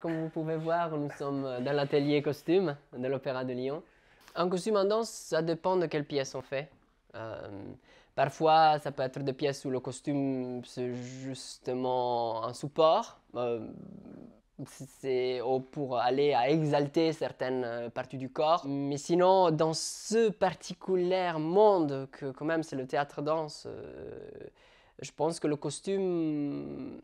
Comme vous pouvez voir, nous sommes euh, dans l'atelier costume de l'Opéra de Lyon. Un costume en danse, ça dépend de quelle pièce on fait. Euh, parfois, ça peut être des pièces où le costume, c'est justement un support. Euh, c'est pour aller à exalter certaines parties du corps. Mais sinon, dans ce particulier monde, que quand même c'est le théâtre danse, je pense que le costume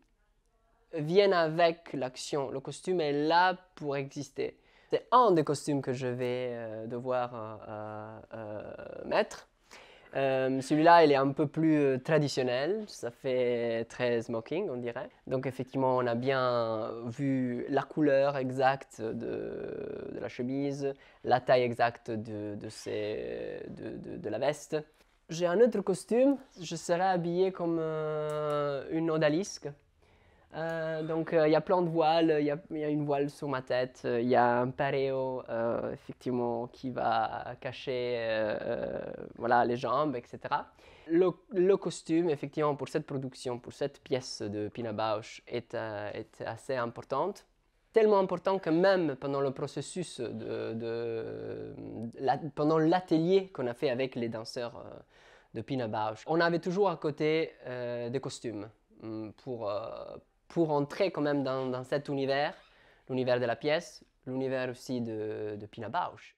viennent avec l'action. Le costume est là pour exister. C'est un des costumes que je vais euh, devoir euh, euh, mettre. Celui-là, il est un peu plus traditionnel, ça fait très smoking, on dirait. Donc effectivement, on a bien vu la couleur exacte de, la chemise, la taille exacte de, de, la veste. J'ai un autre costume, je serai habillé comme une odalisque. Euh, donc euh, il y a plein de voiles, il y, a une voile sur ma tête, euh, il y a un pareo effectivement qui va cacher voilà, les jambes, etc. Le, costume effectivement pour cette production, pour cette pièce de Pina Bausch est, assez importante. Tellement important que même pendant le processus, de, pendant l'atelier qu'on a fait avec les danseurs de Pina Bausch, on avait toujours à côté des costumes mm, pour, pour entrer quand même dans, cet univers, l'univers de la pièce, l'univers aussi de, de Pina Bausch.